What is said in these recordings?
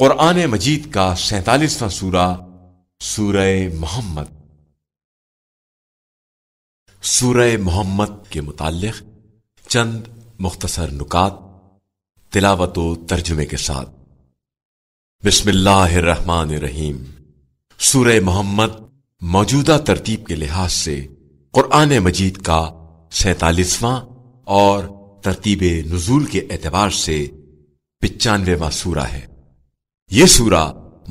قرآن مجید کا سینتالیسواں سورہ سورہ محمد سورہ محمد کے متعلق چند مختصر نکات تلاوت و ترجمے کے ساتھ بسم اللہ الرحمن الرحیم سورہ محمد موجودہ ترتیب کے لحاظ سے قرآن مجید کا سینتالیسواں اور ترتیب نزول کے اعتبار سے پچانوے سورہ ہے یہ سورہ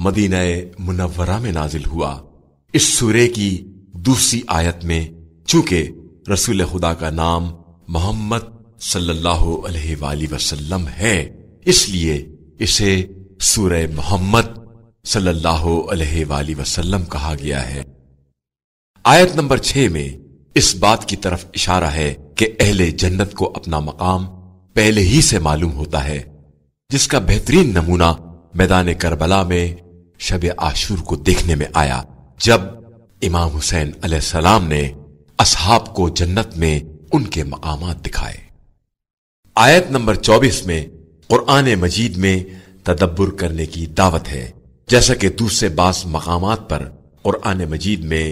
مدینہ منورہ میں نازل ہوا اس سورے کی دوسری آیت میں چونکہ رسول خدا کا نام محمد صلی اللہ علیہ وآلہ وسلم ہے اس لیے اسے سورہ محمد صلی اللہ علیہ وآلہ وسلم کہا گیا ہے آیت نمبر چھ میں اس بات کی طرف اشارہ ہے کہ اہل جنت کو اپنا مقام پہلے ہی سے معلوم ہوتا ہے جس کا بہترین نمونہ میدان کربلا میں شب آشور کو دیکھنے میں آیا جب امام حسین علیہ السلام نے اصحاب کو جنت میں ان کے مقامات دکھائے آیت نمبر چوبیس میں قرآن مجید میں تدبر کرنے کی دعوت ہے جیسا کہ دوسرے بعض مقامات پر قرآن مجید میں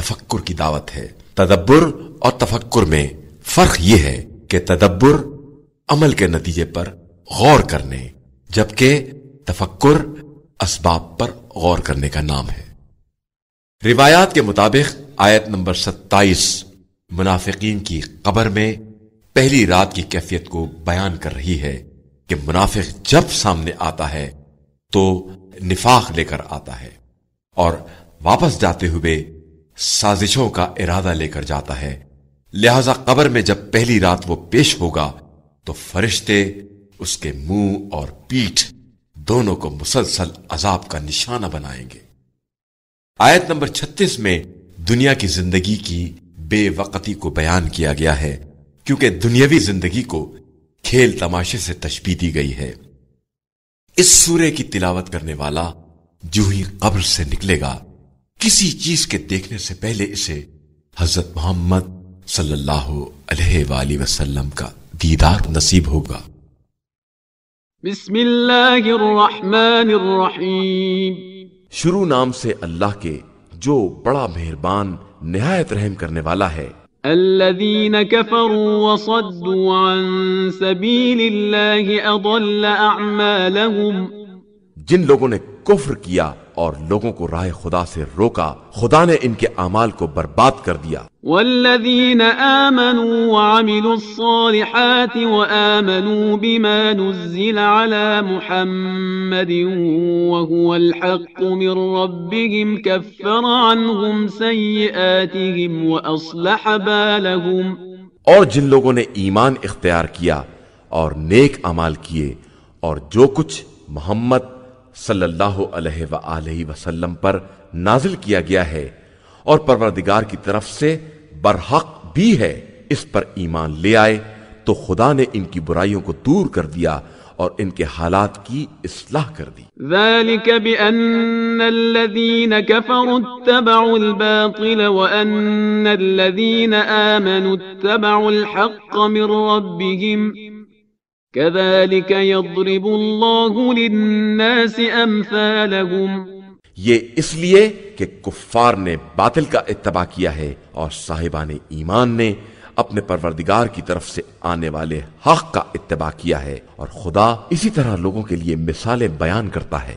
تفکر کی دعوت ہے تدبر اور تفکر میں فرق یہ ہے کہ تدبر عمل کے نتیجے پر غور کرنے جبکہ تفکر اسباب پر غور کرنے کا نام ہے روایات کے مطابق آیت نمبر ستائیس منافقین کی قبر میں پہلی رات کی کیفیت کو بیان کر رہی ہے کہ منافق جب سامنے آتا ہے تو نفاق لے کر آتا ہے اور واپس جاتے ہوئے سازشوں کا ارادہ لے کر جاتا ہے لہذا قبر میں جب پہلی رات وہ پیش ہوگا تو فرشتے اس کے منہ اور پیٹھ دونوں کو مسلسل عذاب کا نشانہ بنائیں گے آیت نمبر چھتیس میں دنیا کی زندگی کی بے وقتی کو بیان کیا گیا ہے کیونکہ دنیاوی زندگی کو کھیل تماشے سے تشبی دی گئی ہے اس سورے کی تلاوت کرنے والا جو ہی قبر سے نکلے گا کسی چیز کے دیکھنے سے پہلے اسے حضرت محمد صلی اللہ علیہ وآلہ وسلم کا دیدار نصیب ہوگا بسم اللہ الرحمن الرحیم شروع نام سے اللہ کے جو بڑا مہربان نہایت رحم کرنے والا ہے وصدوا عن اللہ جن لوگوں نے کفر کیا اور لوگوں کو رائے خدا سے روکا خدا نے ان کے اعمال کو برباد کر دیا والذین آمنوا وعملوا الصالحات وآمنوا بما نزل على محمد وهو الحق من ربهم كفر عنهم سيئاتهم وأصلح بالهم اور جن لوگوں نے ایمان اختیار کیا اور نیک اعمال کیے اور جو کچھ محمد صلی اللہ علیہ وآلہ وسلم پر نازل کیا گیا ہے اور پروردگار کی طرف سے برحق بھی ہے اس پر ایمان لے آئے تو خدا نے ان کی برائیوں کو دور کر دیا اور ان کے حالات کی اصلاح کر دی ذلك بأن الذين كفروا اتبعوا الباطل وأن الذين آمنوا اتبعوا الحق من ربهم یہ اس لیے کہ کفار نے باطل کا اتباع کیا ہے اور صاحبان ایمان نے اپنے پروردگار کی طرف سے آنے والے حق کا اتباع کیا ہے اور خدا اسی طرح لوگوں کے لیے مثالیں بیان کرتا ہے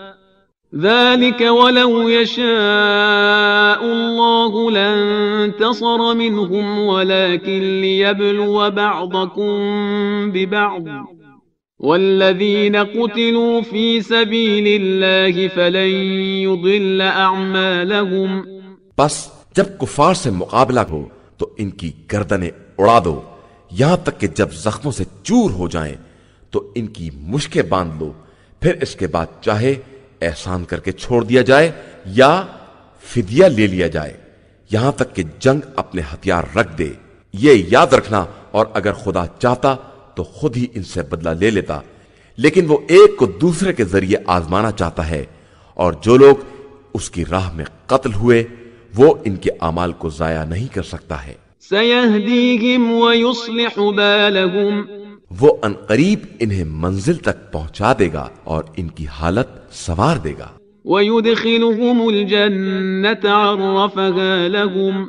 ذلك ولو يشاء الله الله لانتصر منهم ولكن ليبلو بعضكم ببعض والذين قتلوا في سبيل فلن يضل اعمالهم بس جب کفار سے مقابلہ ہو تو ان کی گردنیں اڑا دو یہاں تک کہ جب زخموں سے چور ہو جائیں تو ان کی مشکیں باندھ لو پھر اس کے بعد چاہے احسان کر کے چھوڑ دیا جائے یا فدیہ لے لیا جائے یہاں تک کہ جنگ اپنے ہتھیار رکھ دے یہ یاد رکھنا اور اگر خدا چاہتا تو خود ہی ان سے بدلہ لے لیتا لیکن وہ ایک کو دوسرے کے ذریعے آزمانا چاہتا ہے اور جو لوگ اس کی راہ میں قتل ہوئے وہ ان کے اعمال کو ضائع نہیں کر سکتا ہے سَيَهْدِيهِمْ وَيُصْلِحُ بَالَهُمْ وہ انقریب انہیں منزل تک پہنچا دے گا اور ان کی حالت سوار دے گا وَيُدْخِلُهُمُ الْجَنَّةَ عَرَّفَهَا لَهُمْ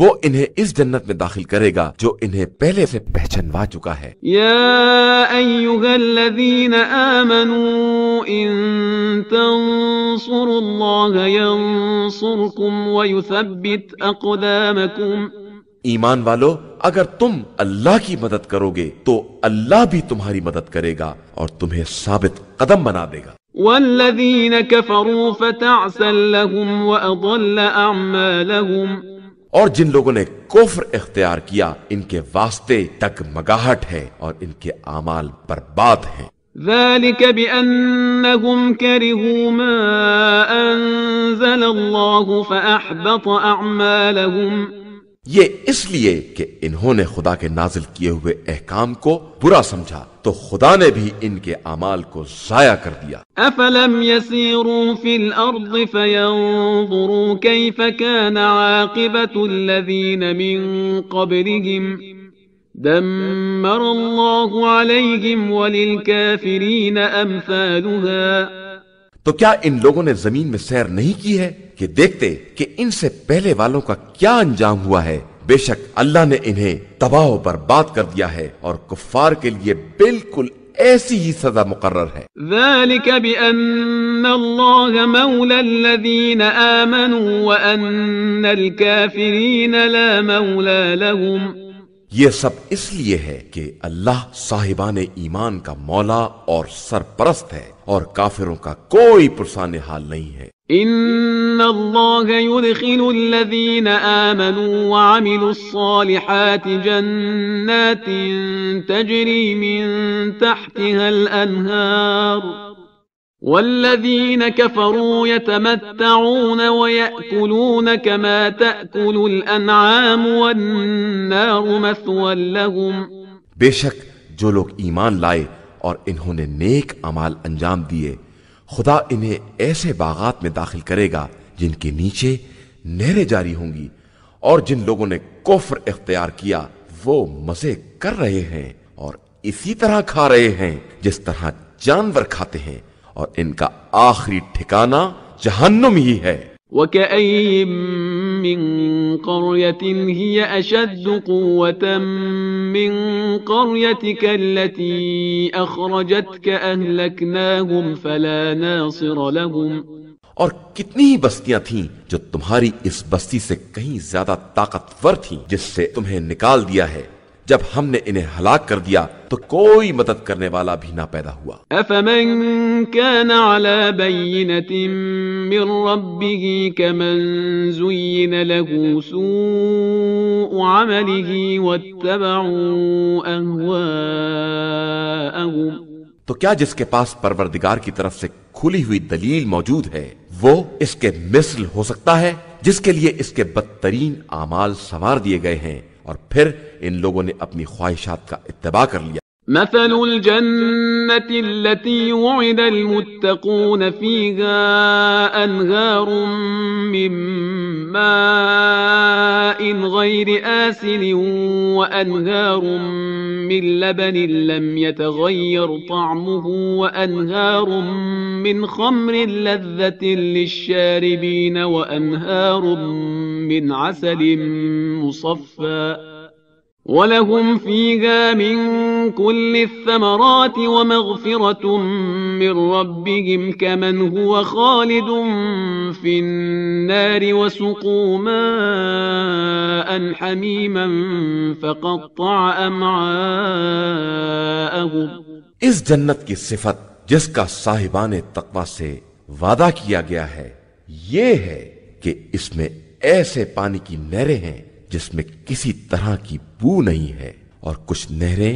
وہ انہیں اس جنت میں داخل کرے گا جو انہیں پہلے سے پہچنوا چکا ہے یا ایوہ الذین آمنوا ان تنصروا اللہ ینصرکم ویثبت اقدامکم ایمان والو اگر تم اللہ کی مدد کرو گے تو اللہ بھی تمہاری مدد کرے گا اور تمہیں ثابت قدم بنا دے گا والذین کفروا فتعسل لهم واضل اعمالهم اور جن لوگوں نے کفر اختیار کیا ان کے واسطے تک مگاہٹ ہے اور ان کے اعمال برباد ہیں ذلك بانهم كرهوا ما انزل الله فاحبط اعمالهم یہ اس لیے کہ انہوں نے خدا کے نازل کیے ہوئے احکام کو برا سمجھا تو خدا نے بھی ان کے اعمال کو ضائع کر دیا افلم يسيروا في الارض فينظروا كيف كان عاقبه الذين من قبلهم دمر الله عليهم وللكافرين امثالها تو کیا ان لوگوں نے زمین میں سیر نہیں کی ہے کہ دیکھتے کہ ان سے پہلے والوں کا کیا انجام ہوا ہے بے شک اللہ نے انہیں تباہ و برباد کر دیا ہے اور کفار کے لیے بالکل ایسی ہی سزا مقرر ہے ذلك بأن اللہ مولا الذین آمنوا وأن الكافرین لا مولا لهم یہ سب اس لیے ہے کہ اللہ صاحبان ایمان کا مولا اور سرپرست ہے اور کافروں کا کوئی پرسان حال نہیں ہے ان اللہ يدخل الذين آمنوا وعملوا الصالحات جنات تجري من تحتها الانہار والذين كفروا يتمتعون ويأكلون كما تأكل الأنعام والنار مثوى لهم بے شک جو لوگ ایمان لائے اور انہوں نے نیک عمال انجام دیئے خدا انہیں ایسے باغات میں داخل کرے گا جن کے نیچے نہرے جاری ہوں گی اور جن لوگوں نے کفر اختیار کیا وہ مزے کر رہے ہیں اور اسی طرح کھا رہے ہیں جس طرح جانور کھاتے ہیں اور ان کا آخری ٹھکانہ جہنم ہی ہے اور کتنی ہی بستیاں تھیں جو تمہاری اس بستی سے کہیں زیادہ طاقتور تھیں جس سے تمہیں نکال دیا ہے جب ہم نے انہیں ہلاک کر دیا تو کوئی مدد کرنے والا بھی نہ پیدا ہوا افمن كان على من ربه له سوء عمله واتبعوا تو کیا جس کے پاس پروردگار کی طرف سے کھلی ہوئی دلیل موجود ہے وہ اس کے مثل ہو سکتا ہے جس کے لیے اس کے بدترین اعمال سوار دیے گئے ہیں اور پھر ان لوگوں نے اپنی خواہشات کا اتباع کر لیا مثل الجنة التي وعد المتقون فيها أنهار من ماء غير آسن وأنهار من لبن لم يتغير طعمه وأنهار من خمر لذة للشاربين وأنهار من عسل مصفى وَلَهُمْ فِيهَا مِنْ مِنْ كُلِّ الثَّمَرَاتِ وَمَغْفِرَةٌ رَبِّهِمْ كَمَنْ هُوَ خَالِدٌ فِي النَّارِ وَسُقُوا مَاءً حَمِيمًا فَقَطَّعَ أَمْعَاءَهُمْ اس جنت کی صفت جس کا صاحبان تقوی سے وعدہ کیا گیا ہے یہ ہے کہ اس میں ایسے پانی کی نہریں ہیں جس میں کسی طرح کی بو نہیں ہے اور کچھ نہریں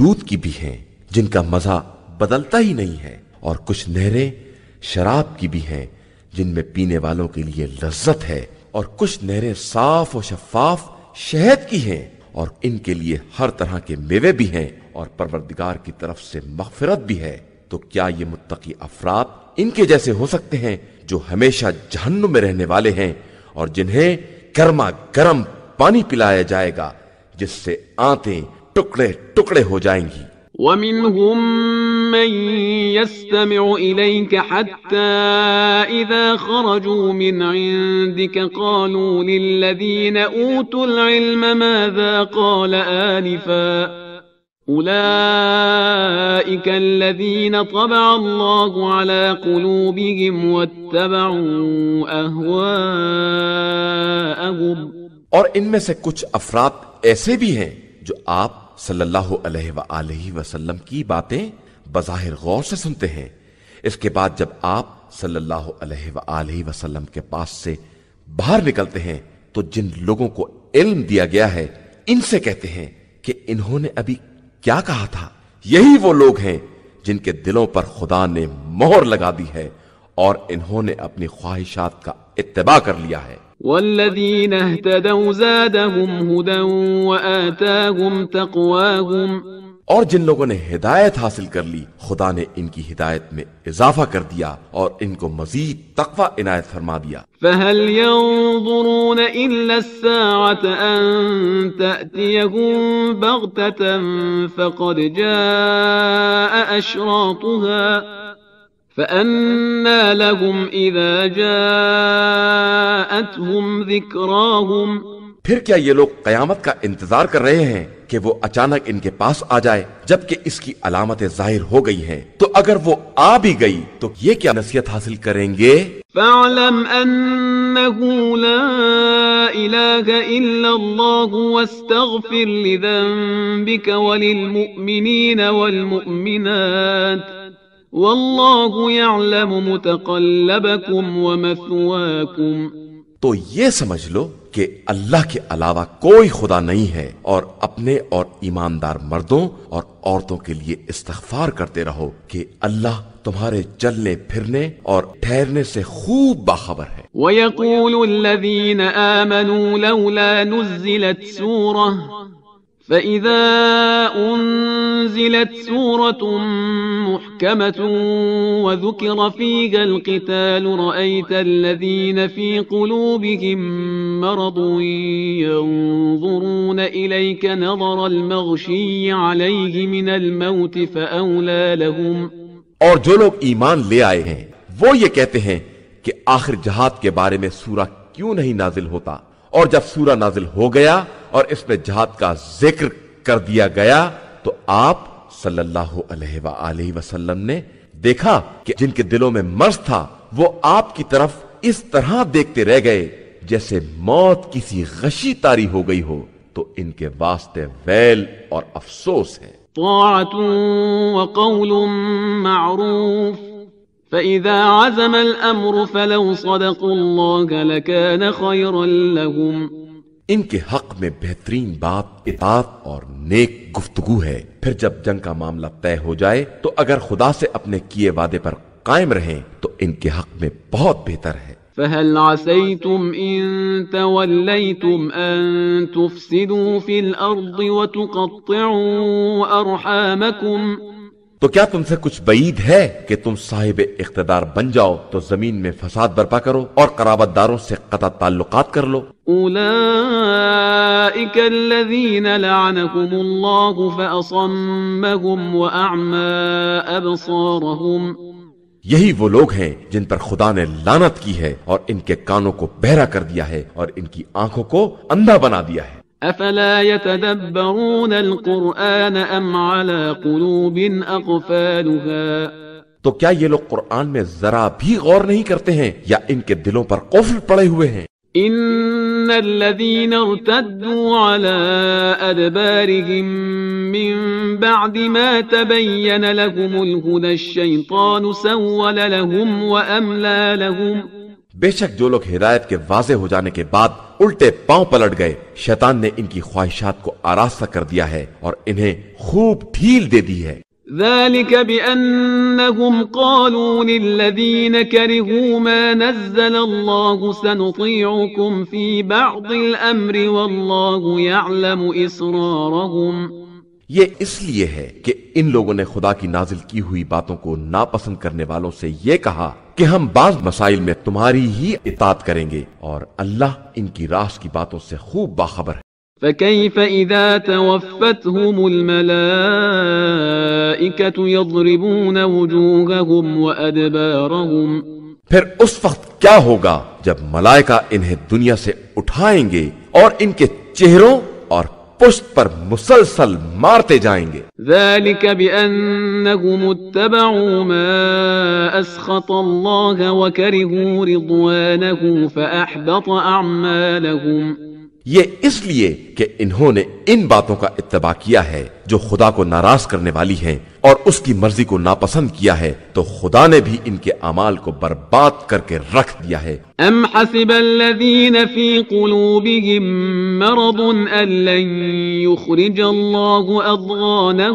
دودھ کی بھی ہیں جن کا مزہ بدلتا ہی نہیں ہے اور کچھ نہریں شراب کی بھی ہیں جن میں پینے والوں کے لیے لذت ہے اور کچھ نہریں صاف و شفاف شہد کی ہیں اور ان کے لیے ہر طرح کے میوے بھی ہیں اور پروردگار کی طرف سے مغفرت بھی ہے تو کیا یہ متقی افراد ان کے جیسے ہو سکتے ہیں جو ہمیشہ جہنم میں رہنے والے ہیں اور جنہیں گرما گرم گا جس سے آنتیں ٹکڑے ٹکڑے ہو جائیں گی ومنهم من يستمع إليك حتى إذا خرجوا من عندك قالوا للذين أوتوا العلم ماذا قال آنفا أولئك الذين طبع الله على قلوبهم واتبعوا أهواءهم اور ان میں سے کچھ افراد ایسے بھی ہیں جو آپ صلی اللہ علیہ وآلہ وسلم کی باتیں بظاہر غور سے سنتے ہیں اس کے کے بعد جب آپ صلی اللہ علیہ وآلہ وسلم پاس سے باہر نکلتے ہیں تو جن لوگوں کو علم دیا گیا ہے ان سے کہتے ہیں کہ انہوں نے ابھی کیا کہا تھا یہی وہ لوگ ہیں جن کے دلوں پر خدا نے مہر لگا دی ہے اور انہوں نے اپنی خواہشات کا اتباع کر لیا ہے والذين اهتدوا زادهم هدی وآتاهم تقواهم اور جن لوگوں نے ہدایت حاصل کر لی خدا نے ان کی ہدایت میں اضافہ کر دیا اور ان کو مزید تقوی عنایت فرما دیا فَهَلْ يَنظُرُونَ إِلَّا السَّاعَةَ أَن تَأْتِيَهُمْ بَغْتَةً فَقَدْ جَاءَ أَشْرَاطُهَا فأنا لهم إذا جاءتهم ذكراهم پھر کیا یہ لوگ قیامت کا انتظار کر رہے ہیں کہ وہ اچانک ان کے پاس آ جائے جبکہ اس کی علامتیں ظاہر ہو گئی ہیں تو اگر وہ آ بھی گئی تو یہ کیا نصیحت حاصل کریں گے فَعْلَمْ أَنَّهُ لَا إِلَهَ إِلَّا اللَّهُ وَاسْتَغْفِرْ لِذَنْبِكَ وَلِلْمُؤْمِنِينَ وَالْمُؤْمِنَاتِ واللہ یعلم متقلبکم ومثواکم تو یہ سمجھ لو کہ اللہ کے علاوہ کوئی خدا نہیں ہے اور اپنے اور ایماندار مردوں اور عورتوں کے لیے استغفار کرتے رہو کہ اللہ تمہارے چلنے پھرنے اور ٹھہرنے سے خوب باخبر ہے وَيَقُولُ الَّذِينَ آمَنُوا لَوْلَا نُزِّلَتْ سُورَةً فإذا أنزلت سورة محكمة وذكر فيها القتال رأيت الذين في قلوبهم مرض ينظرون إليك نظر المغشي عليه من الموت فأولى لهم اور جو لوگ ایمان لے آئے ہیں وہ یہ کہتے ہیں کہ آخر جہاد کے بارے میں सूरा کیوں نہیں نازل ہوتا اور جب سورہ نازل ہو گیا اور اس میں جہاد کا ذکر کر دیا گیا تو آپ صلی اللہ علیہ وآلہ وسلم نے دیکھا کہ جن کے دلوں میں مرض تھا وہ آپ کی طرف اس طرح دیکھتے رہ گئے جیسے موت کسی غشی تاری ہو گئی ہو تو ان کے واسطے ویل اور افسوس ہے طاعت و قول معروف فَإِذَا عَزَمَ الْأَمْرُ فَلَوْ صَدَقُوا اللَّهَ لَكَانَ خَيْرًا لَهُمْ ان کے حق میں بہترین بات اطاعت اور نیک گفتگو ہے پھر جب جنگ کا معاملہ طے ہو جائے تو اگر خدا سے اپنے کیے وعدے پر قائم رہیں تو ان کے حق میں بہت بہتر ہے فَهَلْ عَسَيْتُمْ إِن تَوَلَّيْتُمْ أَن تُفْسِدُوا فِي الْأَرْضِ وَتُقَطِّعُوا أَرْحَامَكُمْ تو کیا تم سے کچھ بعید ہے کہ تم صاحب اقتدار بن جاؤ تو زمین میں فساد برپا کرو اور قرابت داروں سے قطع تعلقات کر لو الذین لعنکم اللہ یہی وہ لوگ ہیں جن پر خدا نے لانت کی ہے اور ان کے کانوں کو بہرا کر دیا ہے اور ان کی آنکھوں کو اندھا بنا دیا ہے أفلا يتدبرون القرآن أم على قلوب أقفالها تو کیا یہ لوگ قرآن میں ذرا بھی غور نہیں کرتے ہیں یا ان کے دلوں پر قفل پڑے ہوئے ہیں ان الذين ارتدوا على ادبارهم من بعد ما تبين لهم الهدى الشيطان سول لهم واملى لهم بے شک جو لوگ ہدایت کے واضح ہو جانے کے بعد الٹے پاؤں پلٹ گئے شیطان نے ان کی خواہشات کو آراستہ کر دیا ہے اور انہیں خوب ڈھیل دے دی ہے ذلك بأنهم قالوا للذين كرهوا ما نزل الله سنطيعكم في بعض الأمر والله يعلم إصرارهم یہ اس لیے ہے کہ ان لوگوں نے خدا کی نازل کی ہوئی باتوں کو ناپسند کرنے والوں سے یہ کہا کہ ہم بعض مسائل میں تمہاری ہی اطاعت کریں گے اور اللہ ان کی راس کی باتوں سے خوب باخبر ہے فَكَيْفَ إِذَا تَوَفَّتْهُمُ الْمَلَائِكَةُ يَضْرِبُونَ وُجُوهَهُمْ وَأَدْبَارَهُمْ پھر اس وقت کیا ہوگا جب ملائکہ انہیں دنیا سے اٹھائیں گے اور ان کے چہروں اور پشت پر مسلسل مارتے جائیں گے ذلك بأنهم اتبعوا ما أسخط الله وكرهوا رضوانه فأحبط أعمالهم یہ اس لیے کہ انہوں نے ان باتوں کا اتباع کیا ہے جو خدا کو ناراض کرنے والی ہیں اور اس کی مرضی کو ناپسند کیا ہے تو خدا نے بھی ان کے اعمال کو برباد کر کے رکھ دیا ہے ام حسب مرض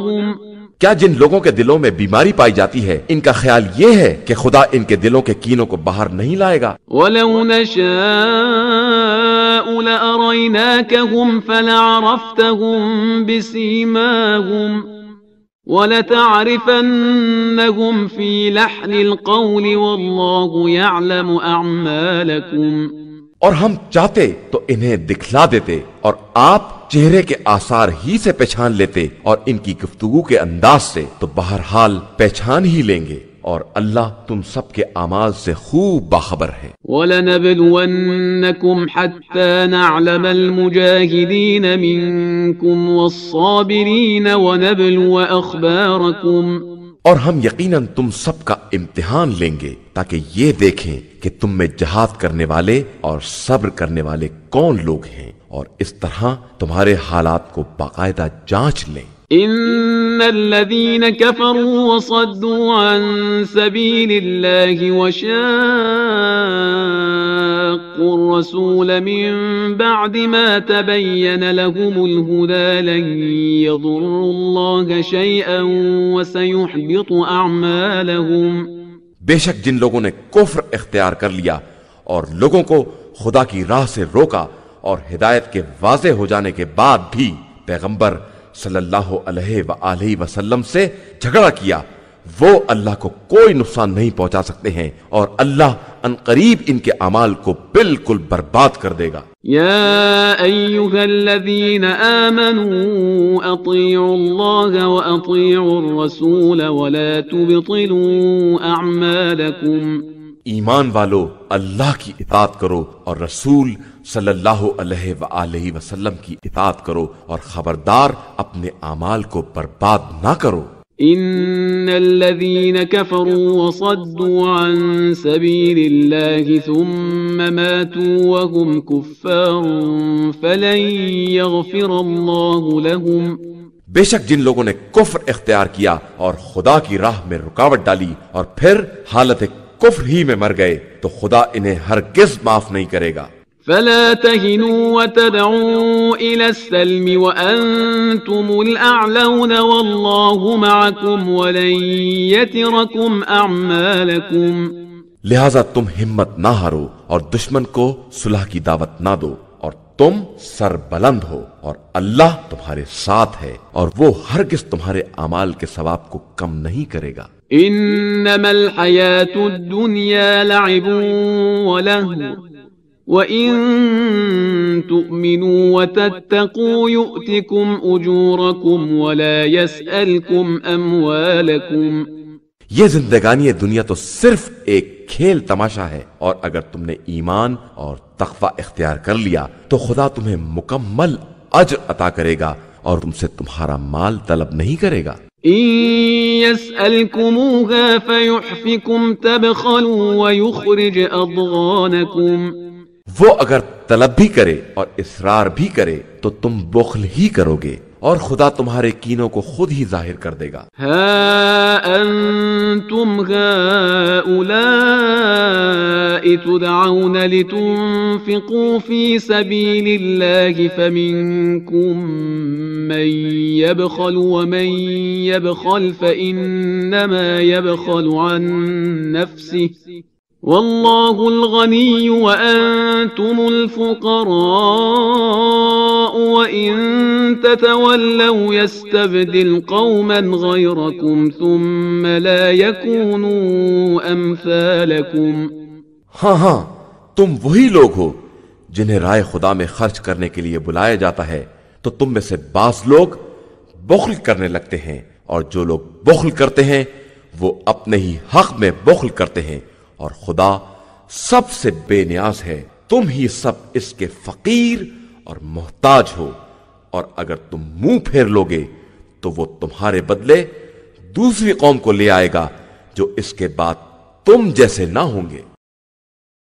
ان کیا جن لوگوں کے دلوں میں بیماری پائی جاتی ہے ان کا خیال یہ ہے کہ خدا ان کے دلوں کے کینوں کو باہر نہیں لائے گا لأريناكهم فلعرفتهم بسيماهم ولتعرفنهم في لحن القول والله يعلم أعمالكم اور ہم چاہتے تو انہیں دکھلا دیتے اور آپ چہرے کے آثار ہی سے پہچان لیتے اور ان کی گفتگو کے انداز سے تو بہرحال پہچان ہی لیں گے اور اللہ تم سب کے اعمال سے خوب باخبر ہے وَلَنَبْلُوَنَّكُمْ حَتَّى نَعْلَمَ الْمُجَاهِدِينَ مِنْكُمْ وَالصَّابِرِينَ وَنَبْلُوَ أَخْبَارَكُمْ اور ہم یقیناً تم سب کا امتحان لیں گے تاکہ یہ دیکھیں کہ تم میں جہاد کرنے والے اور صبر کرنے والے کون لوگ ہیں اور اس طرح تمہارے حالات کو باقاعدہ جانچ لیں إن الذين كفروا وصدوا عن سبيل الله وشاقوا الرسول من بعد ما تبين لهم الهدى لن يضروا الله شيئا وسيحبط أعمالهم बेशक जिन लोगों ने कुफ्र इख्तियार कर लिया और लोगों को खुदा की राह से रोका और हिदायत के वाजे हो जाने के बाद भी पैगंबर صلی اللہ علیہ وآلہ وسلم سے جھگڑا کیا وہ اللہ کو کوئی نقصان نہیں پہنچا سکتے ہیں اور اللہ ان قریب ان کے اعمال کو بالکل برباد کر دے گا یا ایھا الذین آمنوا اطیعوا الله واطیعوا الرسول ولا تبطلوا اعمالکم ایمان والو اللہ کی اطاعت کرو اور رسول صلی اللہ علیہ وآلہ وسلم کی اطاعت کرو اور خبردار اپنے اعمال کو برباد نہ کرو ان الذين كفروا وصدوا عن سبيل الله الله ثم ماتوا وهم كفار فلن يغفر لهم بے شک جن لوگوں نے کفر اختیار کیا اور خدا کی راہ میں رکاوٹ ڈالی اور پھر حالت کفر ہی میں مر گئے تو خدا انہیں ہر کس معاف نہیں کرے گا فلا تهنوا وتدعوا السلم والله معكم لہذا تم ہمت نہ ہارو اور دشمن کو صلح کی دعوت نہ دو اور تم سر بلند ہو اور اللہ تمہارے ساتھ ہے اور وہ ہر کس تمہارے اعمال کے ثواب کو کم نہیں کرے گا انما الحياة الدنيا لعب وله وإن تؤمنوا وتتقوا يؤتكم أجوركم ولا يسألكم أموالكم یہ زندگانی دنیا تو صرف ایک کھیل تماشا ہے اور اگر تم نے ایمان اور تقوی اختیار کر لیا تو خدا تمہیں مکمل عجر عطا کرے گا اور تم سے تمہارا مال طلب نہیں کرے گا إن يسألكموها فيحفكم تبخلوا ويخرج أضغانكم وہ اگر طلب بھی کرے اور اصرار بھی کرے تو تم بخل ہی کروگے اور خدا تمہارے کینوں کو خود ہی ظاہر کر دے گا ہا أنتم هؤلاء تدعون لتنفقوا فی سبیل اللہ فمنکم من يبخل ومن يبخل فإنما يبخل عن نفسه والله الغني وأنتم الفقراء وإن تتولوا يستبدل قوما غيركم ثم لا يكونوا أمثالكم ہاں ہاں تم وہی لوگ ہو جنہیں رائے خدا میں خرچ کرنے کے لیے بلایا جاتا ہے تو تم میں سے بعض لوگ بخل کرنے لگتے ہیں اور جو لوگ بخل کرتے ہیں وہ اپنے ہی حق میں بخل کرتے ہیں اور خدا سب سے بے نیاز ہے تم ہی سب اس کے فقیر اور محتاج ہو اور اگر تم منہ پھیر لوگے تو وہ تمہارے بدلے دوسری قوم کو لے آئے گا جو اس کے بعد تم جیسے نہ ہوں گے